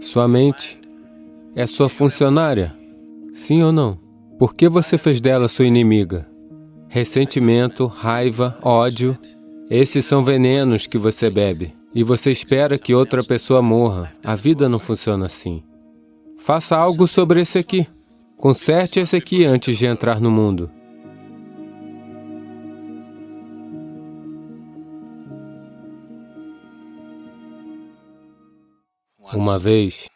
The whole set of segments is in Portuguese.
Sua mente é sua funcionária, sim ou não? Por que você fez dela sua inimiga? Ressentimento, raiva, ódio, esses são venenos que você bebe e você espera que outra pessoa morra. A vida não funciona assim. Faça algo sobre esse aqui. Conserte esse aqui antes de entrar no mundo. Uma vez,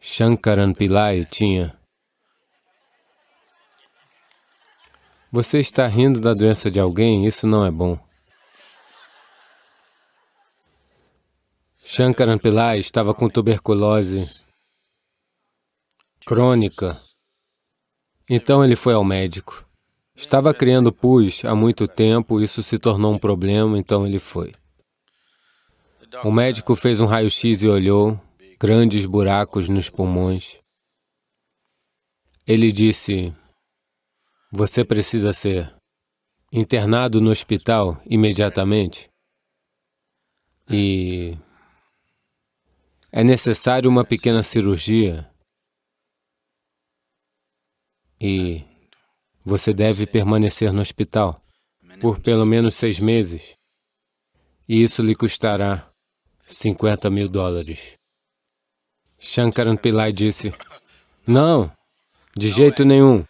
Shankaran Pillai tinha. Você está rindo da doença de alguém, isso não é bom. Shankaran Pillai estava com tuberculose crônica. Então ele foi ao médico. Estava criando pus há muito tempo, isso se tornou um problema, então ele foi. O médico fez um raio-x e olhou, grandes buracos nos pulmões. Ele disse, você precisa ser internado no hospital imediatamente e é necessário uma pequena cirurgia e você deve permanecer no hospital por pelo menos seis meses e isso lhe custará 50 mil dólares. Shankaran Pillai disse, não, de jeito é. nenhum.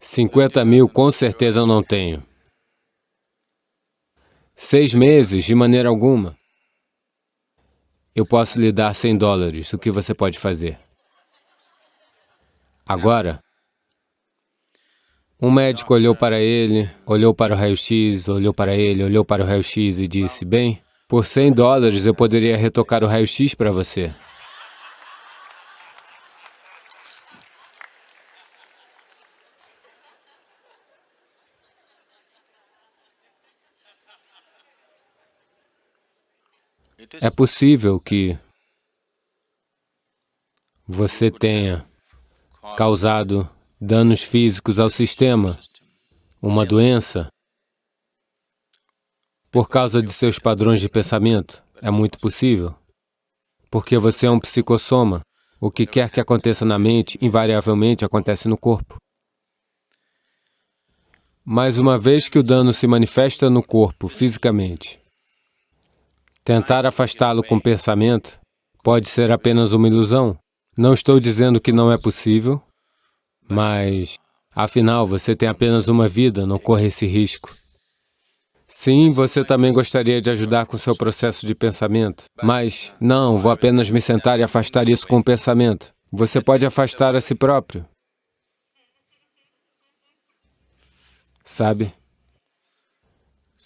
Cinquenta mil com certeza eu não tenho. Seis meses, de maneira alguma. Eu posso lhe dar 100 dólares, o que você pode fazer? Agora, um médico olhou para ele, olhou para o raio-x, olhou para ele, olhou para o raio-x e disse, bem, por 100 dólares eu poderia retocar o raio-x para você. É possível que você tenha causado danos físicos ao sistema, uma doença, por causa de seus padrões de pensamento. É muito possível, porque você é um psicossoma. O que quer que aconteça na mente, invariavelmente acontece no corpo. Mas uma vez que o dano se manifesta no corpo, fisicamente, tentar afastá-lo com pensamento pode ser apenas uma ilusão. Não estou dizendo que não é possível, mas, afinal, você tem apenas uma vida, não corre esse risco. Sim, você também gostaria de ajudar com seu processo de pensamento, mas, não, vou apenas me sentar e afastar isso com o pensamento. Você pode afastar a si próprio. Sabe?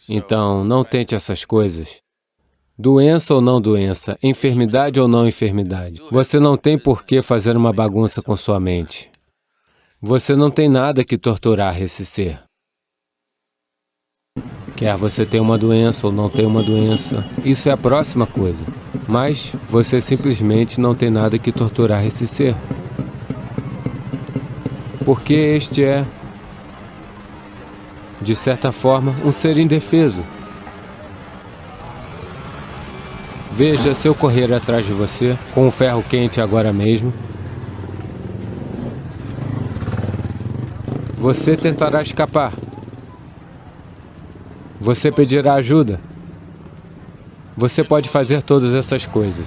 Então, não tente essas coisas. Doença ou não doença, enfermidade ou não enfermidade, você não tem por que fazer uma bagunça com sua mente. Você não tem nada que torturar esse ser. Quer você tenha uma doença ou não tenha uma doença, isso é a próxima coisa. Mas você simplesmente não tem nada que torturar esse ser. Porque este é, de certa forma, um ser indefeso. Veja se eu correr atrás de você com o ferro quente agora mesmo. Você tentará escapar. Você pedirá ajuda. Você pode fazer todas essas coisas.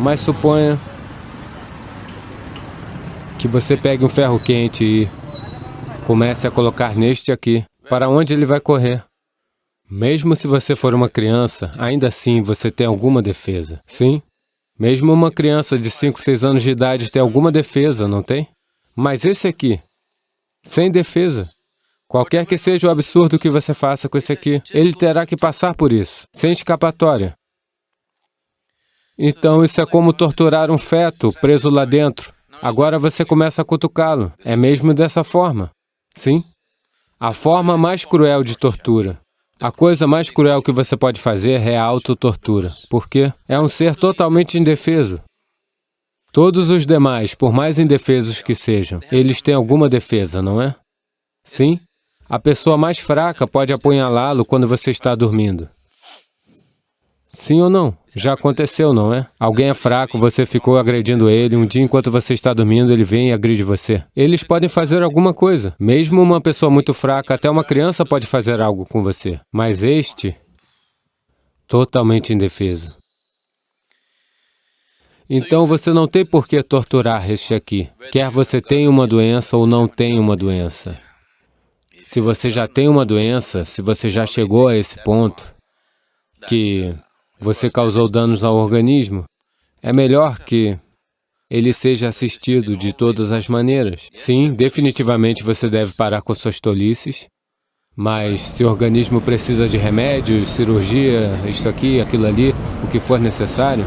Mas suponha que você pegue um ferro quente e comece a colocar neste aqui, para onde ele vai correr. Mesmo se você for uma criança, ainda assim você tem alguma defesa, sim? Mesmo uma criança de 5, 6 anos de idade tem alguma defesa, não tem? Mas esse aqui, sem defesa, qualquer que seja o absurdo que você faça com esse aqui, ele terá que passar por isso, sem escapatória. Então, isso é como torturar um feto preso lá dentro. Agora você começa a cutucá-lo. É mesmo dessa forma, sim? A forma mais cruel de tortura. A coisa mais cruel que você pode fazer é a autotortura, porque é um ser totalmente indefeso. Todos os demais, por mais indefesos que sejam, eles têm alguma defesa, não é? Sim? A pessoa mais fraca pode apunhalá-lo quando você está dormindo. Sim ou não? É já aconteceu, não é? é Alguém é fraco, você ficou agredindo ele, um dia enquanto você está dormindo, ele vem e agride você. Eles é podem fazer alguma coisa. Mesmo uma pessoa muito fraca, até uma criança pode fazer algo com você. Mas este, totalmente indefeso. Então você não tem por que torturar este aqui. Quer você tá tenha uma doença ou não tenha uma tá doença. Se você já tem uma doença, se você já chegou a esse ponto, que você causou danos ao organismo, é melhor que ele seja assistido de todas as maneiras. Sim, definitivamente você deve parar com suas tolices, mas se o organismo precisa de remédios, cirurgia, isto aqui, aquilo ali, o que for necessário,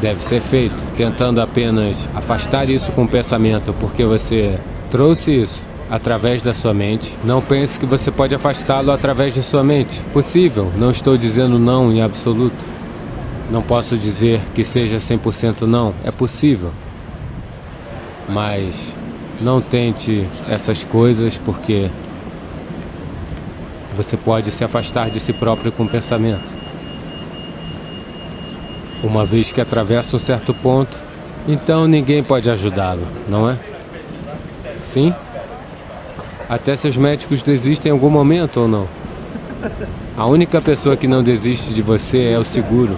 deve ser feito, tentando apenas afastar isso com o pensamento, porque você trouxe isso através da sua mente. Não pense que você pode afastá-lo através de sua mente. Possível, não estou dizendo não em absoluto. Não posso dizer que seja 100% não, é possível. Mas não tente essas coisas porque você pode se afastar de si próprio com o pensamento. Uma vez que atravessa um certo ponto, então ninguém pode ajudá-lo, não é? Sim? Até se os médicos desistem em algum momento ou não? A única pessoa que não desiste de você é o seguro.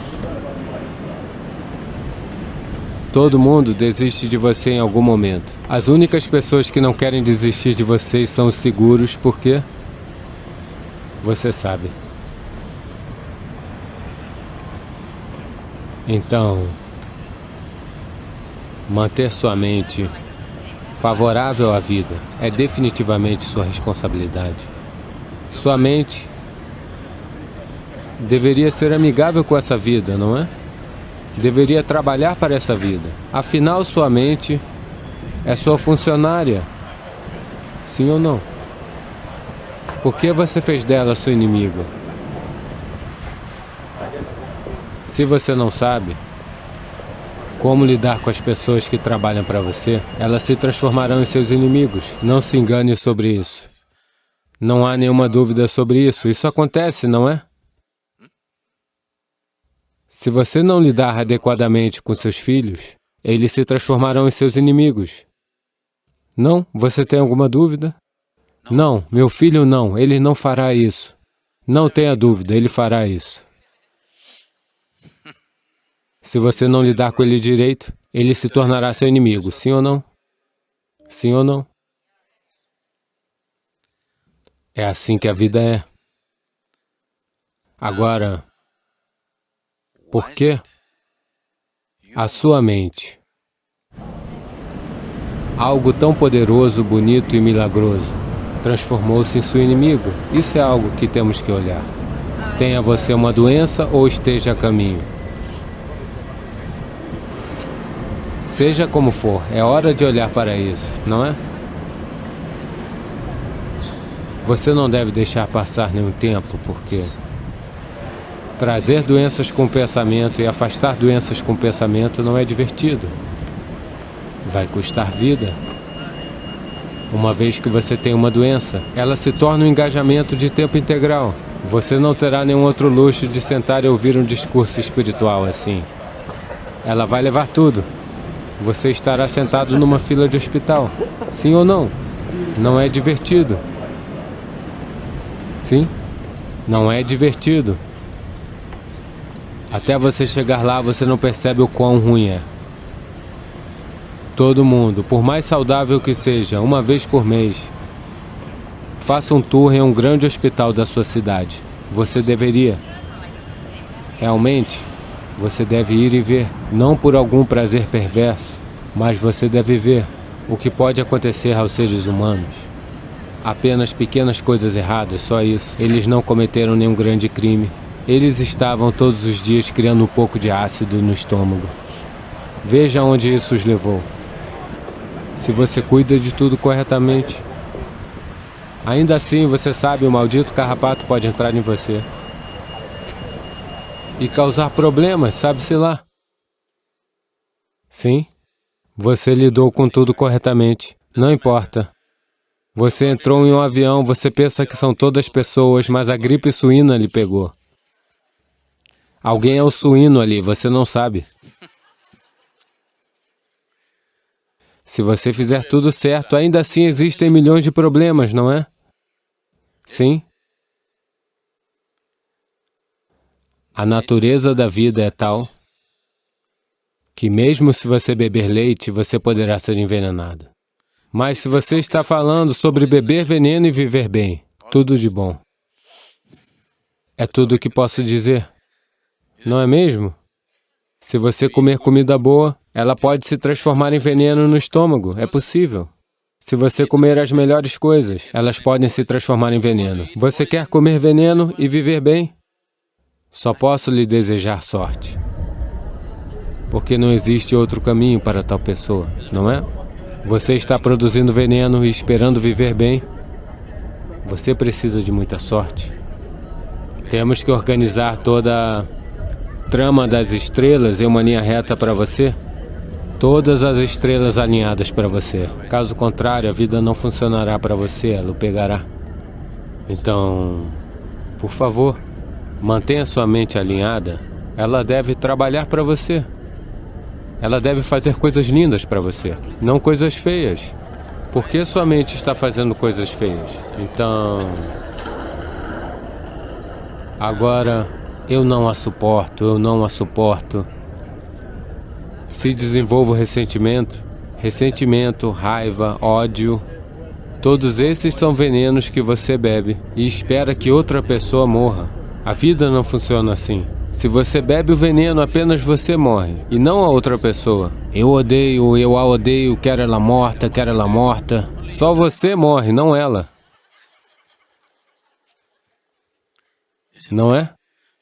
Todo mundo desiste de você em algum momento. As únicas pessoas que não querem desistir de vocês são os seguros, porque você sabe. Então, manter sua mente favorável à vida é definitivamente sua responsabilidade. Sua mente deveria ser amigável com essa vida, não é? deveria trabalhar para essa vida. Afinal, sua mente é sua funcionária. Sim ou não? Por que você fez dela sua inimiga? Se você não sabe como lidar com as pessoas que trabalham para você, elas se transformarão em seus inimigos. Não se engane sobre isso. Não há nenhuma dúvida sobre isso. Isso acontece, não é? Se você não lidar adequadamente com seus filhos, eles se transformarão em seus inimigos. Não? Você tem alguma dúvida? Não, meu filho não, ele não fará isso. Não tenha dúvida, ele fará isso. Se você não lidar com ele direito, ele se tornará seu inimigo, sim ou não? Sim ou não? É assim que a vida é. Agora, por quê? a sua mente, algo tão poderoso, bonito e milagroso, transformou-se em seu inimigo. Isso é algo que temos que olhar. Tenha você uma doença ou esteja a caminho. Seja como for, é hora de olhar para isso, não é? Você não deve deixar passar nenhum tempo, porque Trazer doenças com pensamento e afastar doenças com pensamento não é divertido. Vai custar vida. Uma vez que você tem uma doença, ela se torna um engajamento de tempo integral. Você não terá nenhum outro luxo de sentar e ouvir um discurso espiritual assim. Ela vai levar tudo. Você estará sentado numa fila de hospital. Sim ou não? Não é divertido. Sim? Não é divertido. Até você chegar lá, você não percebe o quão ruim é. Todo mundo, por mais saudável que seja, uma vez por mês, faça um tour em um grande hospital da sua cidade. Você deveria. Realmente, você deve ir e ver, não por algum prazer perverso, mas você deve ver o que pode acontecer aos seres humanos apenas pequenas coisas erradas, só isso. Eles não cometeram nenhum grande crime. Eles estavam todos os dias criando um pouco de ácido no estômago. Veja onde isso os levou. Se você cuida de tudo corretamente. Ainda assim, você sabe, o maldito carrapato pode entrar em você e causar problemas, sabe-se lá. Sim, você lidou com tudo corretamente, não importa. Você entrou em um avião, você pensa que são todas pessoas, mas a gripe suína lhe pegou. Alguém é o suíno ali, você não sabe. Se você fizer tudo certo, ainda assim existem milhões de problemas, não é? Sim? A natureza da vida é tal que mesmo se você beber leite, você poderá ser envenenado. Mas se você está falando sobre beber veneno e viver bem, tudo de bom. É tudo o que posso dizer não é mesmo? Se você comer comida boa, ela pode se transformar em veneno no estômago, é possível. Se você comer as melhores coisas, elas podem se transformar em veneno. Você quer comer veneno e viver bem? Só posso lhe desejar sorte. Porque não existe outro caminho para tal pessoa, não é? Você está produzindo veneno e esperando viver bem. Você precisa de muita sorte. Temos que organizar toda Trama das estrelas em é uma linha reta para você? Todas as estrelas alinhadas para você. Caso contrário, a vida não funcionará para você, ela o pegará. Então, por favor, mantenha sua mente alinhada. Ela deve trabalhar para você. Ela deve fazer coisas lindas para você, não coisas feias. Por que sua mente está fazendo coisas feias? Então. Agora. Eu não a suporto, eu não a suporto. Se desenvolvo ressentimento, ressentimento, raiva, ódio. Todos esses são venenos que você bebe e espera que outra pessoa morra. A vida não funciona assim. Se você bebe o veneno, apenas você morre, e não a outra pessoa. Eu odeio, eu a odeio, quero ela morta, quero ela morta. Só você morre, não ela. Não é?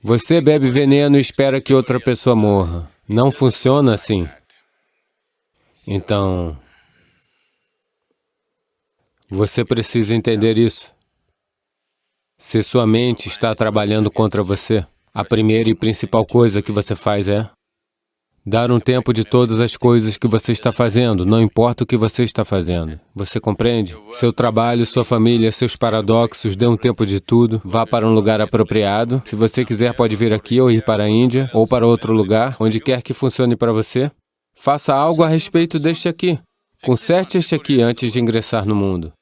Você bebe veneno e espera que outra pessoa morra. Não funciona assim. Então, você precisa entender isso. Se sua mente está trabalhando contra você, a primeira e principal coisa que você faz é Dar um tempo de todas as coisas que você está fazendo, não importa o que você está fazendo. Você compreende? Seu trabalho, sua família, seus paradoxos, dê um tempo de tudo, vá para um lugar apropriado. Se você quiser, pode vir aqui ou ir para a Índia, ou para outro lugar, onde quer que funcione para você. Faça algo a respeito deste aqui. Conserte este aqui antes de ingressar no mundo.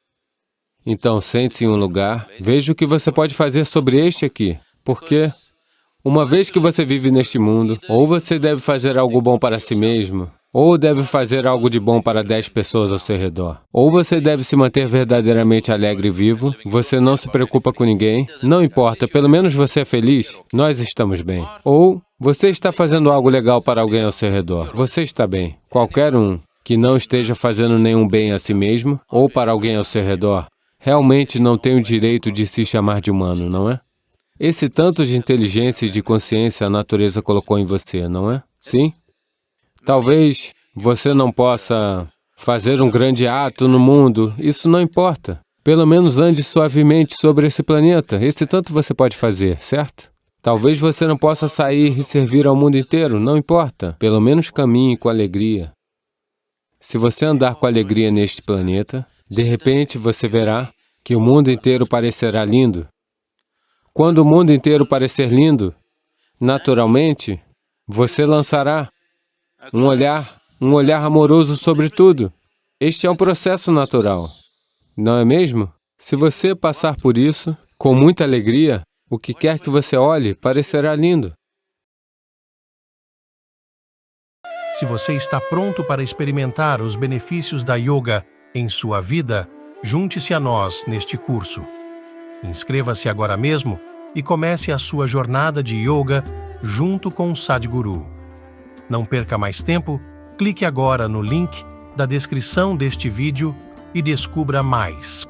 Então, sente-se em um lugar, veja o que você pode fazer sobre este aqui, porque uma vez que você vive neste mundo, ou você deve fazer algo bom para si mesmo, ou deve fazer algo de bom para dez pessoas ao seu redor. Ou você deve se manter verdadeiramente alegre e vivo, você não se preocupa com ninguém, não importa, pelo menos você é feliz, nós estamos bem. Ou você está fazendo algo legal para alguém ao seu redor, você está bem. Qualquer um que não esteja fazendo nenhum bem a si mesmo ou para alguém ao seu redor, realmente não tem o direito de se chamar de humano, não é? Esse tanto de inteligência e de consciência a natureza colocou em você, não é? Sim? Talvez você não possa fazer um grande ato no mundo, isso não importa. Pelo menos ande suavemente sobre esse planeta, esse tanto você pode fazer, certo? Talvez você não possa sair e servir ao mundo inteiro, não importa. Pelo menos caminhe com alegria. Se você andar com alegria neste planeta, de repente você verá que o mundo inteiro parecerá lindo, quando o mundo inteiro parecer lindo, naturalmente, você lançará um olhar, um olhar amoroso sobre tudo. Este é um processo natural, não é mesmo? Se você passar por isso, com muita alegria, o que quer que você olhe parecerá lindo. Se você está pronto para experimentar os benefícios da yoga em sua vida, junte-se a nós neste curso. Inscreva-se agora mesmo e comece a sua jornada de yoga junto com o Sadhguru. Não perca mais tempo, clique agora no link da descrição deste vídeo e descubra mais.